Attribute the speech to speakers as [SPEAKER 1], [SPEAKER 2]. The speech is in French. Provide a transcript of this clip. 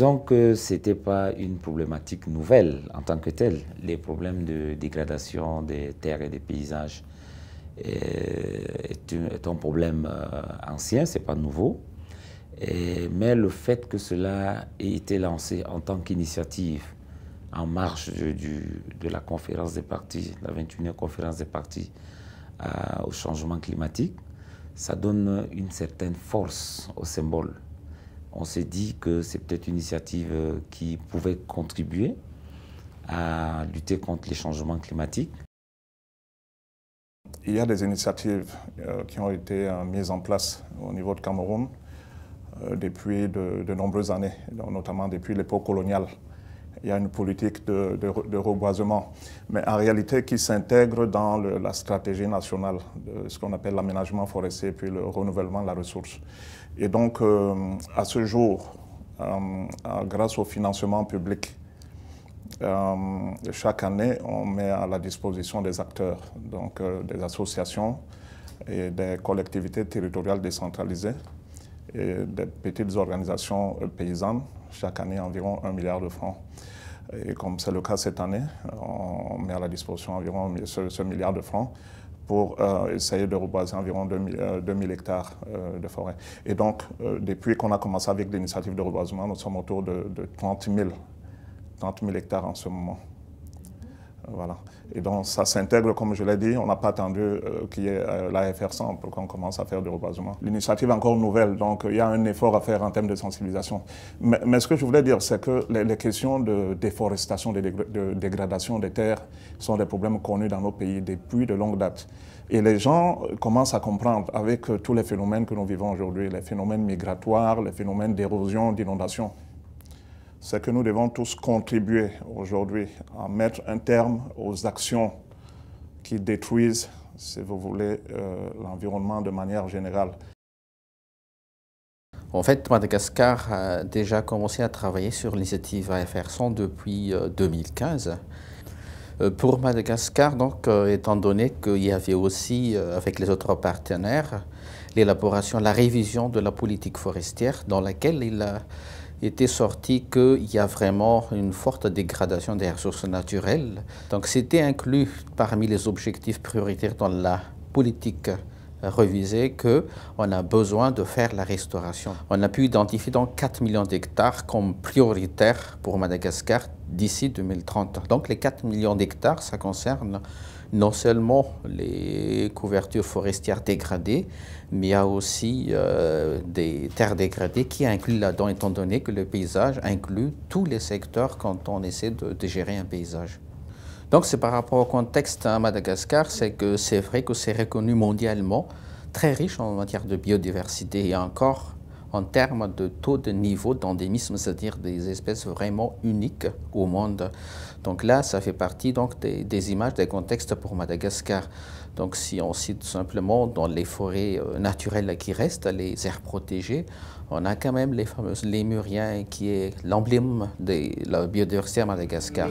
[SPEAKER 1] Disons que ce n'était pas une problématique nouvelle en tant que telle. Les problèmes de dégradation des terres et des paysages euh, est, un problème euh, ancien, ce n'est pas nouveau. mais le fait que cela ait été lancé en tant qu'initiative en marge de, la conférence des partis, la 21e conférence des partis euh, au changement climatique, ça donne une certaine force au symbole on s'est dit que c'est peut-être une initiative euh, qui pouvait contribuer à lutter contre les changements climatiques. Il y a des initiatives euh, qui ont
[SPEAKER 2] été euh, mises en place au niveau de Cameroun depuis de, nombreuses années, notamment depuis l'époque coloniale il y a une politique de, reboisement, mais en réalité qui s'intègre dans la stratégie nationale, de ce qu'on appelle l'aménagement forestier, puis le renouvellement de la ressource. Et donc, euh, à ce jour, euh, grâce au financement public, euh, chaque année, on met à la disposition des acteurs, donc des associations et des collectivités territoriales décentralisées, et des petites organisations euh, paysannes, chaque année environ 1 milliard de francs. Et comme c'est le cas cette année, on met à la disposition environ ce, milliard de francs pour euh, essayer de reboiser environ 2000, 000 euh, hectares de forêt. Et donc, depuis qu'on a commencé avec l'initiative de reboisement, nous sommes autour de, de 30 000 hectares en ce moment. Voilà. Et donc, ça s'intègre, comme je l'ai dit, on n'a pas attendu euh, qu'il y ait l'AFR euh, la FR100 pour qu'on commence à faire du reboisement. L'initiative est encore nouvelle, donc il y a un effort à faire en termes de sensibilisation. Mais, ce que je voulais dire, c'est que les, questions de déforestation, de, de, dégradation des terres sont des problèmes connus dans nos pays depuis de longues dates. Et les gens euh, commencent à comprendre avec tous les phénomènes que nous vivons aujourd'hui, les phénomènes migratoires, les phénomènes d'érosion, d'inondation c'est que nous devons tous contribuer aujourd'hui à mettre un terme aux actions qui détruisent, si vous voulez, euh, l'environnement de
[SPEAKER 3] manière générale. En fait, Madagascar a déjà commencé à travailler sur l'initiative AFR 100 depuis 2015. Euh, euh, pour Madagascar, donc, étant donné qu'il y avait aussi, avec les autres partenaires, l'élaboration, la révision de la politique forestière dans laquelle il a, était sorti qu'il y a vraiment une forte dégradation des ressources naturelles. Donc c'était inclus parmi les objectifs prioritaires dans la politique que on a besoin de faire la restauration. On a pu identifier donc 4 millions d'hectares comme prioritaires pour Madagascar d'ici 2030. Donc les 4 millions d'hectares, ça concerne non seulement les couvertures forestières dégradées, mais il y a aussi euh, des terres dégradées qui incluent là-dedans, étant donné que le paysage inclut tous les secteurs quand on essaie de gérer un paysage. Donc c'est par rapport au contexte à Madagascar, c'est que c'est vrai que c'est reconnu mondialement très riche en matière de biodiversité et encore en termes de taux de niveau d'endémisme, c'est-à-dire des espèces vraiment uniques au monde. Donc là, ça fait partie donc, des, images, des contextes pour Madagascar. Donc si on cite simplement dans les forêts euh, naturelles qui restent, les aires protégées, on a quand même les fameux lémuriens qui est l'emblème de la biodiversité à Madagascar.